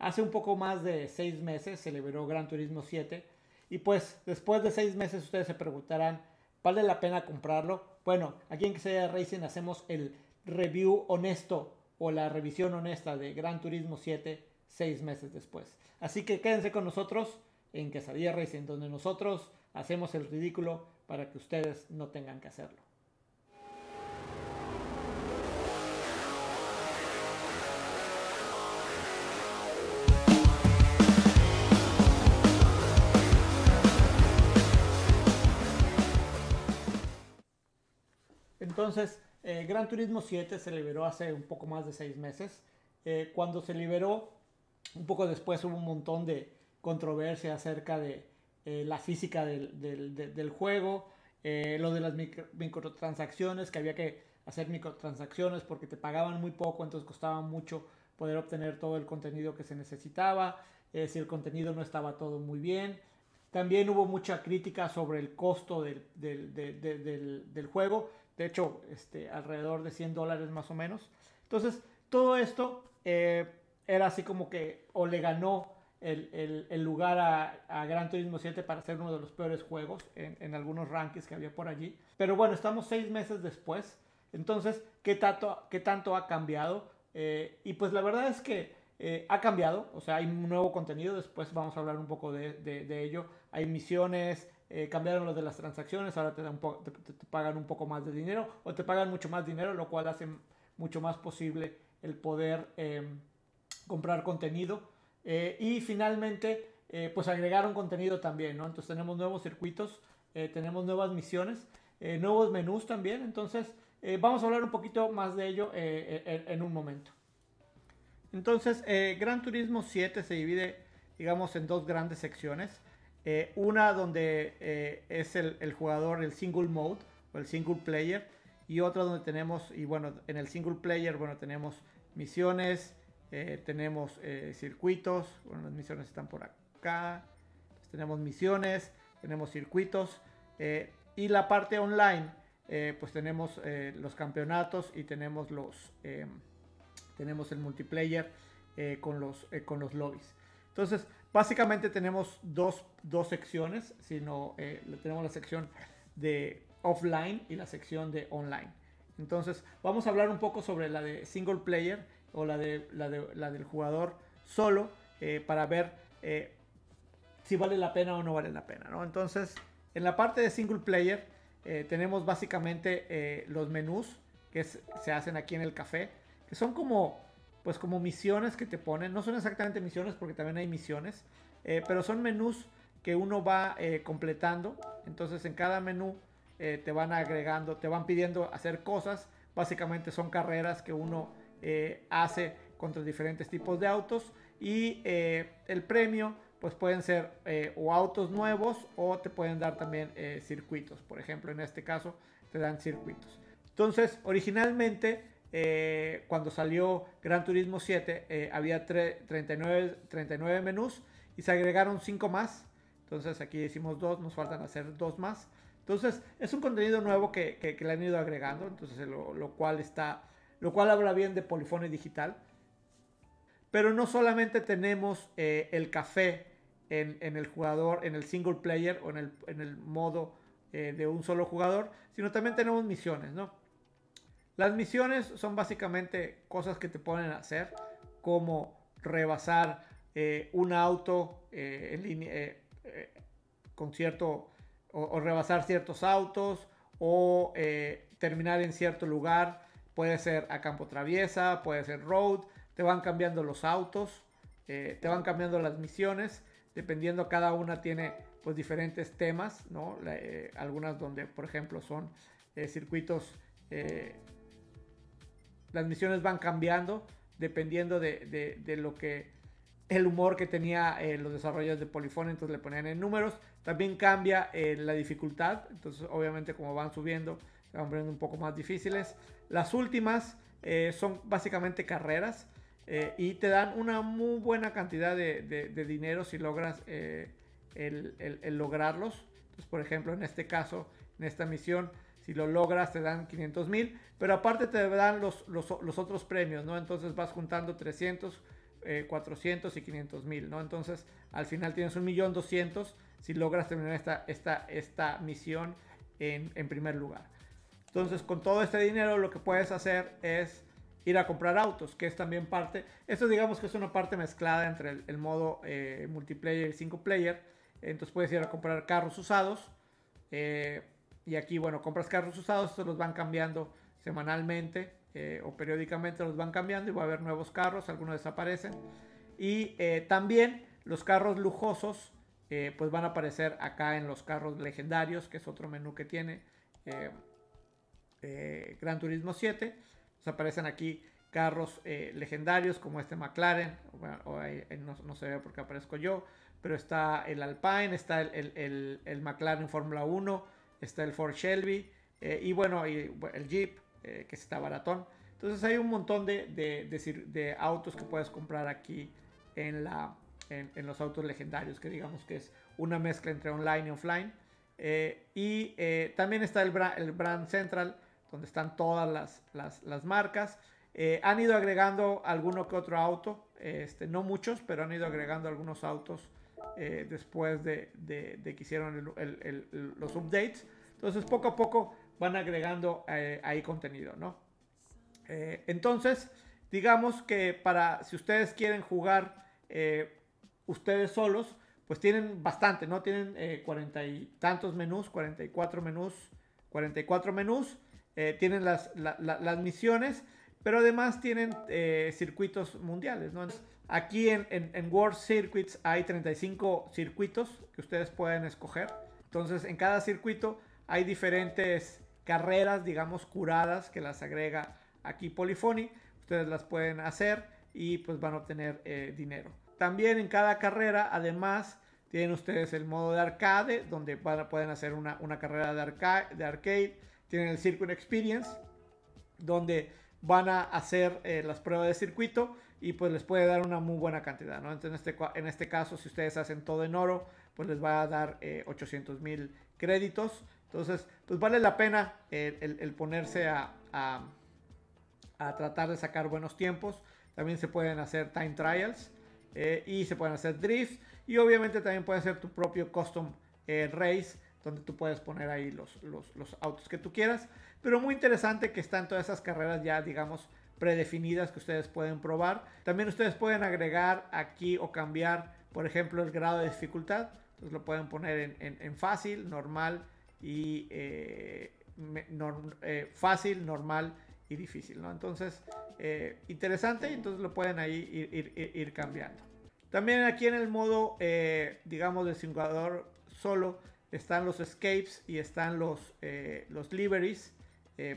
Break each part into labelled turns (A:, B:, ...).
A: Hace un poco más de seis meses se liberó Gran Turismo 7 y pues después de seis meses ustedes se preguntarán, ¿vale la pena comprarlo? Bueno, aquí en que Racing hacemos el review honesto o la revisión honesta de Gran Turismo 7 seis meses después. Así que quédense con nosotros en Quesadilla Racing, donde nosotros hacemos el ridículo para que ustedes no tengan que hacerlo. Entonces, eh, Gran Turismo 7 se liberó hace un poco más de seis meses. Eh, cuando se liberó, un poco después hubo un montón de controversia acerca de eh, la física del, juego, lo de las microtransacciones, que había que hacer microtransacciones porque te pagaban muy poco, entonces costaba mucho poder obtener todo el contenido que se necesitaba, si el contenido no estaba todo muy bien. También hubo mucha crítica sobre el costo del, juego, de hecho, este, alrededor de 100 dólares más o menos. Entonces, todo esto eh, era así como que, o le ganó el, lugar a, Gran Turismo 7 para ser uno de los peores juegos en, algunos rankings que había por allí. Pero bueno, estamos seis meses después. Entonces, ¿qué tanto, qué tanto ha cambiado? Eh, y pues la verdad es que eh, ha cambiado, o sea, hay un nuevo contenido, después vamos a hablar un poco de ello. Hay misiones, eh, cambiaron lo de las transacciones, ahora te, dan te, pagan un poco más de dinero o te pagan mucho más dinero, lo cual hace mucho más posible el poder em, comprar contenido. Eh, y finalmente, eh, pues agregaron contenido también, ¿no? Entonces tenemos nuevos circuitos, tenemos nuevas misiones, nuevos menús también, entonces vamos a hablar un poquito más de ello en, en, un momento. Entonces, Gran Turismo 7 se divide, digamos, en dos grandes secciones. Eh, una donde eh, es el, jugador, el single mode o el single player. Y otra donde tenemos, y bueno, en el single player, bueno, tenemos misiones, eh, tenemos circuitos. Bueno, las misiones están por acá. tenemos misiones, tenemos circuitos. y la parte online, pues tenemos los campeonatos y tenemos los tenemos el multiplayer con los con los lobbies. Entonces, básicamente tenemos dos, secciones, sino eh, tenemos la sección de offline y la sección de online. Entonces, vamos a hablar un poco sobre la de single player o la, de, la, del jugador solo eh, para ver eh, si vale la pena o no vale la pena. ¿no? Entonces, en la parte de single player tenemos básicamente los menús que se hacen aquí en el café, que son como pues como misiones que te ponen. No son exactamente misiones porque también hay misiones, eh, pero son menús que uno va eh, completando. Entonces en cada menú eh, te van agregando, te van pidiendo hacer cosas. Básicamente son carreras que uno hace contra diferentes tipos de autos y el premio pues pueden ser o autos nuevos o te pueden dar también circuitos. Por ejemplo, en este caso te dan circuitos. Entonces, originalmente eh, cuando salió Gran Turismo 7 eh, había 39, 39 menús y se agregaron 5 más. Entonces aquí hicimos 2, nos faltan hacer 2 más. Entonces es un contenido nuevo que, le han ido agregando, entonces lo, cual está, lo cual habla bien de polifone Digital. Pero no solamente tenemos eh, el café en, el jugador, en el single player o en el, en el modo de un solo jugador, sino también tenemos misiones, ¿no? Las misiones son básicamente cosas que te ponen a hacer, como rebasar eh, un auto eh, en línea, eh, con cierto, o, rebasar ciertos autos, o terminar en cierto lugar. Puede ser a campo traviesa, puede ser road. Te van cambiando los autos, te van cambiando las misiones, dependiendo cada una tiene pues diferentes temas, ¿no? algunas donde, por ejemplo, son circuitos las misiones van cambiando dependiendo de, de, lo que el humor que tenía eh, los desarrolladores de Polyphony, entonces le ponían en números. También cambia eh, la dificultad, entonces obviamente como van subiendo, van poniendo un poco más difíciles. Las últimas eh, son básicamente carreras y te dan una muy buena cantidad de, dinero si logras el, lograrlos. por ejemplo, en este caso, en esta misión, si lo logras te dan 500 mil, pero aparte te dan los, los, otros premios, ¿no? Entonces vas juntando 300, 400 eh, y 500 mil, ¿no? Entonces al final tienes un millón si logras terminar esta, esta misión en, primer lugar. Entonces con todo este dinero lo que puedes hacer es ir a comprar autos, que es también parte, esto digamos que es una parte mezclada entre el, modo eh, multiplayer y single player, entonces puedes ir a comprar carros usados. Eh, y aquí, bueno, compras carros usados, estos los van cambiando semanalmente eh, o periódicamente los van cambiando y va a haber nuevos carros, algunos desaparecen. Y eh, también los carros lujosos, eh, pues van a aparecer acá en los carros legendarios, que es otro menú que tiene Gran Turismo 7. se pues aparecen aquí carros legendarios como este McLaren, no, se ve aparezco yo, pero está el Alpine, está el McLaren Fórmula 1 está el Ford Shelby eh, y bueno, el Jeep, eh, que está baratón. Entonces hay un montón de, de, de, autos que puedes comprar aquí en, la, en, los autos legendarios, que digamos que es una mezcla entre online y offline. Eh, y también está el, Brand Central, donde están todas las, marcas. han ido agregando alguno que otro auto, este, no muchos, pero han ido agregando algunos autos eh, después de, de, que hicieron los updates. Entonces poco a poco van agregando eh, ahí contenido, ¿no? Eh, entonces, digamos que para, si ustedes quieren jugar ustedes solos, pues tienen bastante, ¿no? Tienen cuarenta y tantos menús, 44 menús, 44 menús, tienen las, la, tienen las misiones, pero además tienen circuitos mundiales, ¿no? Aquí en, World Circuits hay 35 circuitos que ustedes pueden escoger. Entonces en cada circuito hay diferentes carreras, digamos, curadas que las agrega aquí Polyphony. Ustedes las pueden hacer y pues van a obtener eh, dinero. También en cada carrera, además, tienen ustedes el modo de arcade, donde pueden hacer una, carrera de, arcade. Tienen el Circuit Experience, donde van a hacer eh, las pruebas de circuito y pues les puede dar una muy buena cantidad, ¿no? Este en este, caso, si ustedes hacen todo en oro, pues les va a dar 800 eh, mil créditos. Entonces, pues vale la pena el, ponerse a, a, tratar de sacar buenos tiempos. También se pueden hacer time trials eh, y se pueden hacer drifts. Y obviamente también puede hacer tu propio custom eh, race, donde tú puedes poner ahí los, los autos que tú quieras. Pero muy interesante que están todas esas carreras ya, digamos, predefinidas que ustedes pueden probar. También ustedes pueden agregar aquí o cambiar, por ejemplo, el grado de dificultad. Entonces lo pueden poner en, fácil, normal y eh, eh, fácil, normal y difícil, ¿no? Entonces, eh, interesante, entonces lo pueden ahí ir, cambiando. También aquí en el modo, eh, digamos, de simulador solo, están los escapes y están los, los liveries,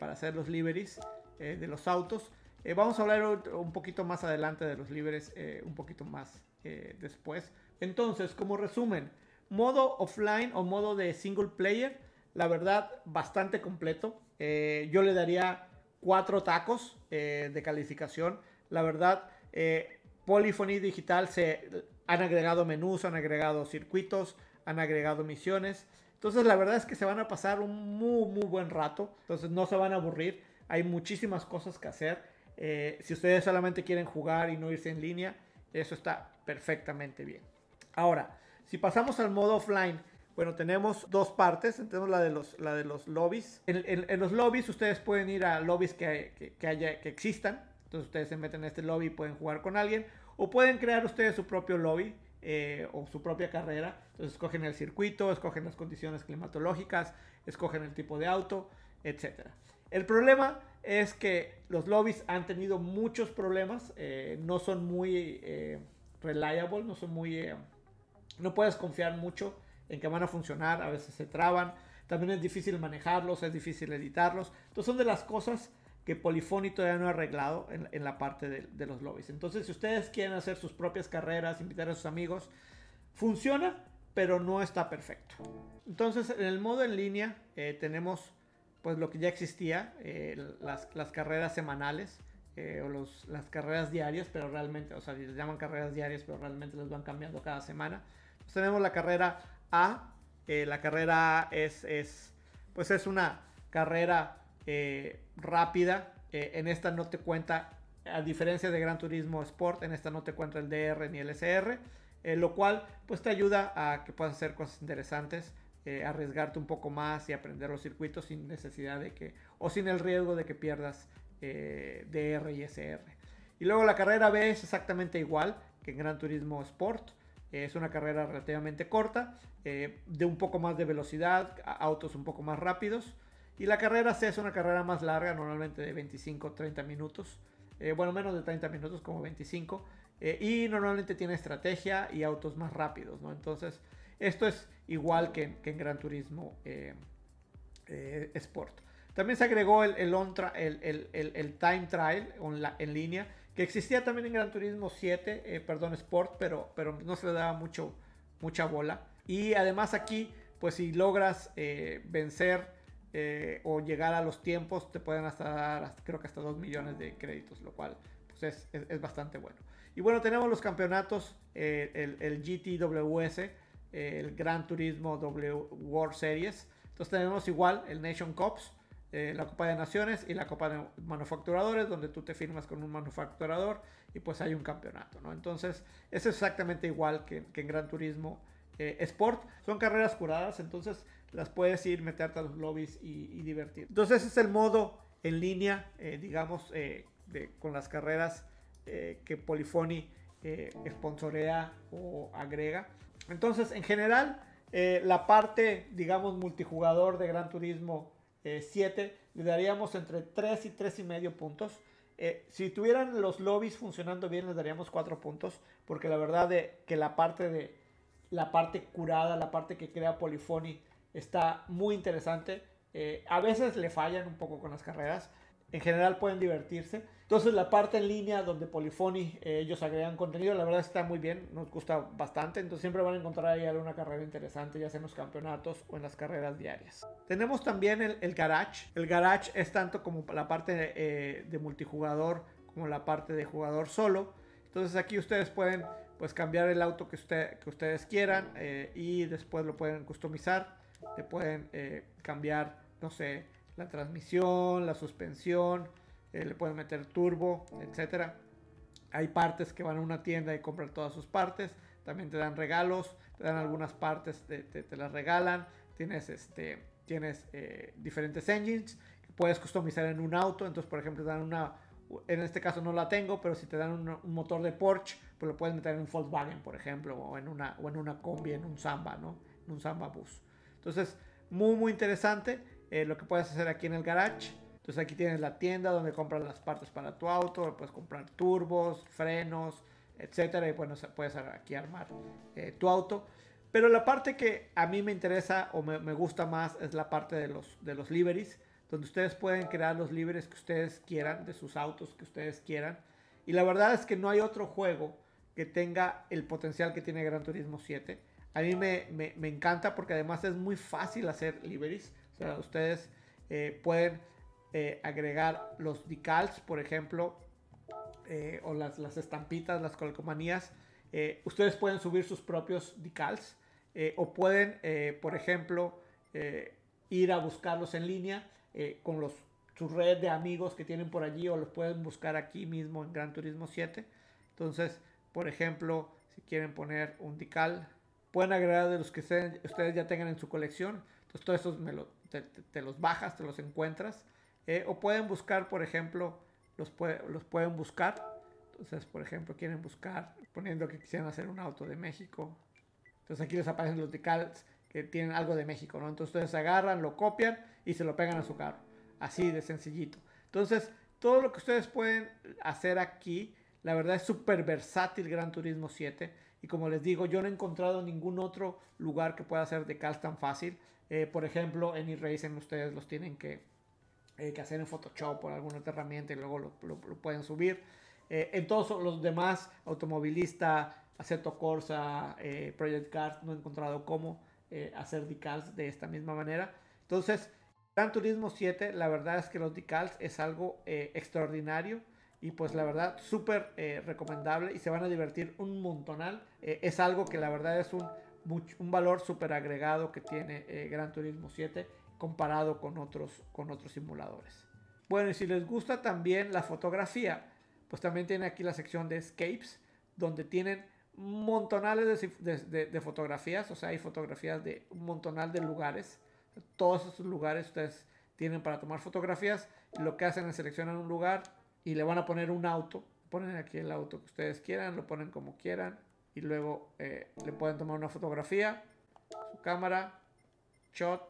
A: para hacer los liveries de los autos. Eh, vamos a hablar un poquito más adelante de los libres, eh, un poquito más eh, después. Entonces, como resumen, modo offline o modo de single player, la verdad, bastante completo. yo le daría cuatro tacos de calificación. La verdad, Polyphony Digital se han agregado menús, han agregado circuitos, han agregado misiones. Entonces, la verdad es que se van a pasar un muy, muy buen rato. Entonces, no se van a aburrir. Hay muchísimas cosas que hacer eh, si ustedes solamente quieren jugar y no irse en línea, eso está perfectamente bien. Ahora, si pasamos al modo offline, bueno, tenemos dos partes. Tenemos la de los, la de los lobbies. En, los lobbies ustedes pueden ir a lobbies que, haya, que existan. Entonces ustedes se meten en este lobby y pueden jugar con alguien. O pueden crear ustedes su propio lobby. Eh, o su propia carrera. Entonces escogen el circuito, escogen las condiciones climatológicas, escogen el tipo de auto, etcétera. El problema es que los lobbies han tenido muchos problemas, eh, no son muy eh, reliable, no son muy... Eh, no puedes confiar mucho en que van a funcionar, a veces se traban, también es difícil manejarlos, es difícil editarlos. Entonces son de las cosas que Polyphony todavía no ha arreglado en, la parte de, de, los lobbies. Entonces si ustedes quieren hacer sus propias carreras, invitar a sus amigos, funciona, pero no está perfecto. Entonces en el modo en línea tenemos pues lo que ya existía, eh, las, carreras semanales eh, o las carreras diarias, pero realmente, o sea, les llaman carreras diarias, pero realmente las van cambiando cada semana. Pues, tenemos la carrera A, eh, la carrera A es, es, pues es una carrera rápida, en esta no te cuenta, a diferencia de Gran Turismo Sport, en esta no te cuenta el DR ni el SR, lo cual pues te ayuda a que puedas hacer cosas interesantes. Eh, arriesgarte un poco más y aprender los circuitos sin necesidad de que, o sin el riesgo de que pierdas eh, DR y SR. Y luego la carrera B es exactamente igual que en Gran Turismo Sport. es una carrera relativamente corta, eh, de un poco más de velocidad, autos un poco más rápidos. Y la carrera C es una carrera más larga, normalmente de 25 30 minutos. Eh, bueno, menos de 30 minutos, como 25. y normalmente tiene estrategia y autos más rápidos, ¿no? Entonces, esto es igual que, en Gran Turismo eh, eh, Sport. También se agregó el, el, Time Trial en línea, que existía también en Gran Turismo 7, eh, perdón, Sport, pero, pero no se le daba mucho, mucha bola. Y además aquí, pues si logras vencer o llegar a los tiempos, te pueden hasta dar, creo que hasta 2 millones de créditos, lo cual pues, es, bastante bueno. Y bueno, tenemos los campeonatos, el, GTWS, el Gran Turismo W World Series. Entonces tenemos igual el Nation Cups, eh, la Copa de Naciones y la Copa de Manufacturadores, donde tú te firmas con un manufacturador y pues hay un campeonato, Entonces es exactamente igual que, en Gran Turismo eh, Sport. Son carreras curadas, entonces las puedes ir, meterte a los lobbies y, divertir. Entonces ese es el modo en línea, eh, digamos, con las carreras que Polifoni sponsorea o agrega. Entonces, en general, eh, la parte, digamos, multijugador de Gran Turismo 7 eh, le daríamos entre 3 y 3.5 y puntos. Eh, si tuvieran los lobbies funcionando bien, les daríamos 4 puntos, porque la verdad que la parte de la parte curada, la parte que crea Polyphony está muy interesante. a veces le fallan un poco con las carreras. En general pueden divertirse entonces la parte en línea donde Polifony eh, ellos agregan contenido, la verdad está muy bien, nos gusta bastante, entonces siempre van a encontrar ahí alguna carrera interesante, ya sea en los campeonatos o en las carreras diarias. Tenemos también el, garage, el garage es tanto como la parte eh, de, multijugador como la parte de jugador solo, entonces aquí ustedes pueden pues cambiar el auto que, ustedes quieran eh, y después lo pueden customizar, le pueden cambiar, no sé, la transmisión, la suspensión, eh, le puedes meter turbo, etcétera. Hay partes que van a una tienda y compran todas sus partes. También te dan regalos, te dan algunas partes, te, te, las regalan. Tienes, este, tienes eh, diferentes engines que puedes customizar en un auto. Entonces, por ejemplo, te dan una, en este caso no la tengo, pero si te dan un, motor de Porsche, pues lo puedes meter en un Volkswagen, por ejemplo, o en una, o en una combi, en un Samba, ¿no? En un Samba Bus. Entonces, muy, muy interesante eh, lo que puedes hacer aquí en el garage. Entonces aquí tienes la tienda donde compras las partes para tu auto, puedes comprar turbos, frenos, etcétera. Y bueno, puedes aquí armar eh, tu auto. Pero la parte que a mí me interesa o me, me, gusta más es la parte de los, de los liveries, donde ustedes pueden crear los liveries que ustedes quieran, de sus autos que ustedes quieran. Y la verdad es que no hay otro juego que tenga el potencial que tiene Gran Turismo 7. A mí me, me, me encanta porque además es muy fácil hacer liveries. O sea, ustedes eh, pueden agregar los decals, por ejemplo, eh, o las, las, estampitas, las colcomanías. Eh, ustedes pueden subir sus propios decals eh, o pueden, por ejemplo, ir a buscarlos en línea con los, su red de amigos que tienen por allí o los pueden buscar aquí mismo en Gran Turismo 7. Entonces, por ejemplo, si quieren poner un decal, pueden agregar de los que ustedes, ya tengan en su colección. Entonces, todos esos te los bajas, te los encuentras. Eh, o pueden buscar, por ejemplo, los, pueden buscar. Entonces, por ejemplo, quieren buscar, poniendo que quisieran hacer un auto de México. Entonces aquí les aparecen los decals que tienen algo de México, ¿no? Entonces ustedes agarran, lo copian y se lo pegan a su carro. Así de sencillito. Entonces, todo lo que ustedes pueden hacer aquí, la verdad es súper versátil Gran Turismo 7. Y como les digo, yo no he encontrado ningún otro lugar que pueda hacer decals tan fácil. Eh, por ejemplo, en iRacing ustedes los tienen que eh, que hacer en Photoshop o alguna otra herramienta y luego lo, pueden subir. Eh, en todos los demás, automovilista, Aceto Corsa, eh, Project Cars, no he encontrado cómo hacer decals de esta misma manera. Entonces, Gran Turismo 7, la verdad es que los decals es algo extraordinario y pues la verdad súper recomendable y se van a divertir un montonal. es algo que la verdad es un, un valor súper agregado que tiene Gran Turismo 7 comparado con otros, con otros simuladores. Bueno, y si les gusta también la fotografía, pues también tienen aquí la sección de escapes, donde tienen montonales de, fotografías, o sea, hay fotografías de un montonal de lugares. Todos esos lugares ustedes tienen para tomar fotografías. Lo que hacen es seleccionar un lugar y le van a poner un auto. Ponen aquí el auto que ustedes quieran, lo ponen como quieran y luego eh, le pueden tomar una fotografía, su cámara, shot,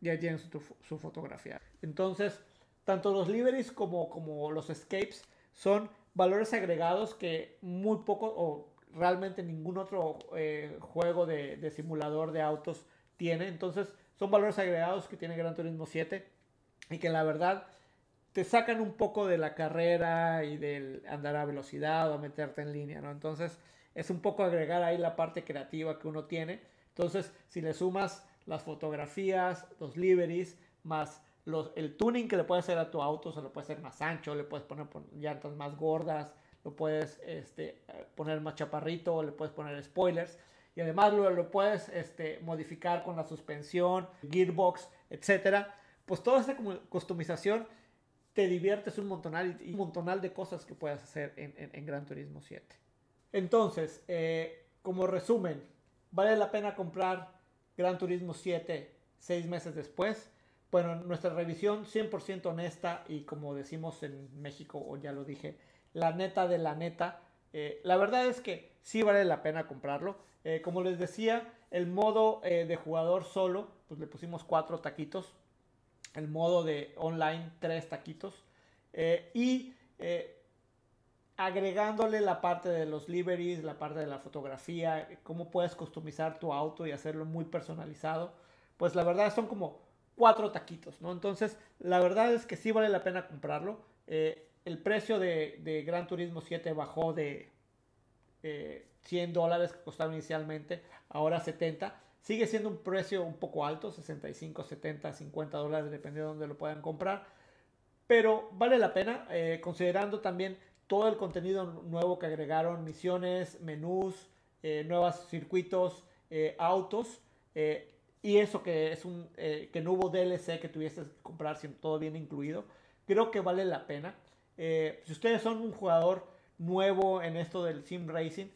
A: ya tienen su, su fotografía. Entonces, tanto los liveries como, como los escapes son valores agregados que muy poco o realmente ningún otro eh, juego de, simulador de autos tiene. Entonces, son valores agregados que tiene Gran Turismo 7 y que la verdad te sacan un poco de la carrera y del andar a velocidad o meterte en línea, ¿no? Entonces, es un poco agregar ahí la parte creativa que uno tiene. Entonces, si le sumas las fotografías, los liveries, más el tuning que le puedes hacer a tu auto, se lo puedes hacer más ancho, le puedes poner llantas más gordas, lo puedes este, poner más chaparrito, le puedes poner spoilers y además lo, lo puedes este, modificar con la suspensión, gearbox, etc. Pues toda esa customización te diviertes un montonal y, un montonal de cosas que puedes hacer en, Gran Turismo 7. Entonces, eh, como resumen, vale la pena comprar Gran Turismo 7 seis meses después. Bueno, nuestra revisión 100% honesta y como decimos en México, o ya lo dije, la neta de la neta. Eh, la verdad es que sí vale la pena comprarlo. Eh, como les decía, el modo eh, de jugador solo, pues le pusimos cuatro taquitos. El modo de online, tres taquitos. y agregándole la parte de los liveries, la parte de la fotografía, cómo puedes customizar tu auto y hacerlo muy personalizado, pues la verdad son como cuatro taquitos, ¿no? Entonces, la verdad es que sí vale la pena comprarlo. Eh, el precio de, Gran Turismo 7 bajó de 100 eh, dólares que costaba inicialmente, ahora 70. Sigue siendo un precio un poco alto, 65, 70, 50 dólares, dependiendo de dónde lo puedan comprar. Pero vale la pena, eh, considerando también todo el contenido nuevo que agregaron, misiones, menús, eh, nuevos circuitos, eh, autos, eh, y eso que es un que no hubo DLC que tuviese que comprar, sino todo bien incluido, creo que vale la pena. si ustedes son un jugador nuevo en esto del sim racing,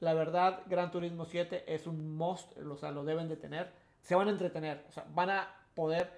A: la verdad Gran Turismo 7 es un must, o sea, lo deben de tener, se van a entretener, o sea, van a poder,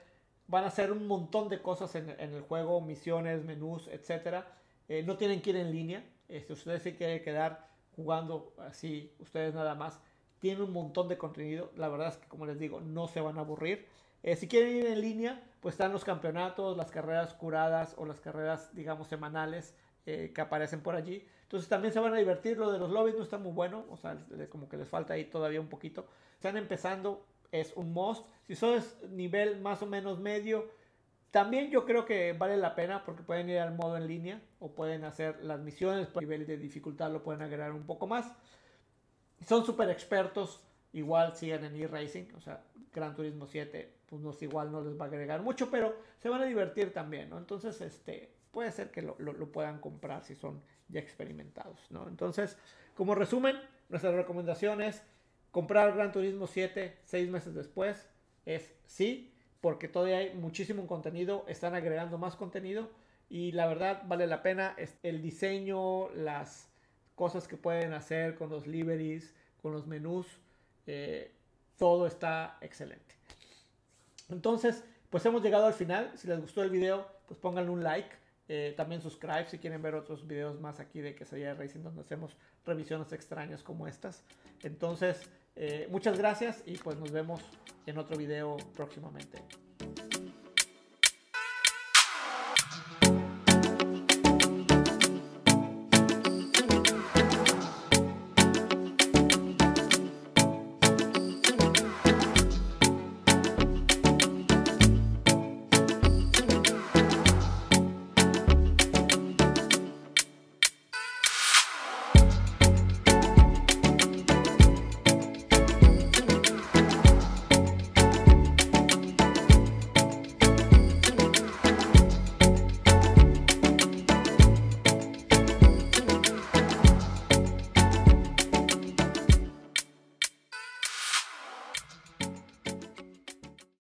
A: van a hacer un montón de cosas en, en el juego, misiones, menús, etcétera eh, no tienen que ir en línea. si este, ustedes se quieren quedar jugando así, ustedes nada más. Tienen un montón de contenido. La verdad es que, como les digo, no se van a aburrir. Eh, si quieren ir en línea, pues están los campeonatos, las carreras curadas o las carreras, digamos, semanales eh, que aparecen por allí. Entonces también se van a divertir. Lo de los lobbies no está muy bueno. O sea, como que les falta ahí todavía un poquito. Están empezando. Es un must. Si son nivel más o menos medio, también yo creo que vale la pena porque pueden ir al modo en línea o pueden hacer las misiones, por nivel de dificultad lo pueden agregar un poco más. Son súper expertos, igual siguen en e-racing, o sea, Gran Turismo 7, pues no, igual no les va a agregar mucho, pero se van a divertir también, ¿no? Entonces, este, puede ser que lo, lo puedan comprar si son ya experimentados, ¿no? Entonces, como resumen, nuestra recomendación es comprar Gran Turismo 7 seis meses después, es sí porque todavía hay muchísimo contenido, están agregando más contenido y la verdad vale la pena el diseño, las cosas que pueden hacer con los liveries, con los menús, eh, todo está excelente. Entonces, pues hemos llegado al final. Si les gustó el video, pues pónganle un like. Eh, también subscribe si quieren ver otros videos más aquí de que sería Racing donde hacemos revisiones extrañas como estas. Entonces, eh, muchas gracias y pues nos vemos en otro video próximamente.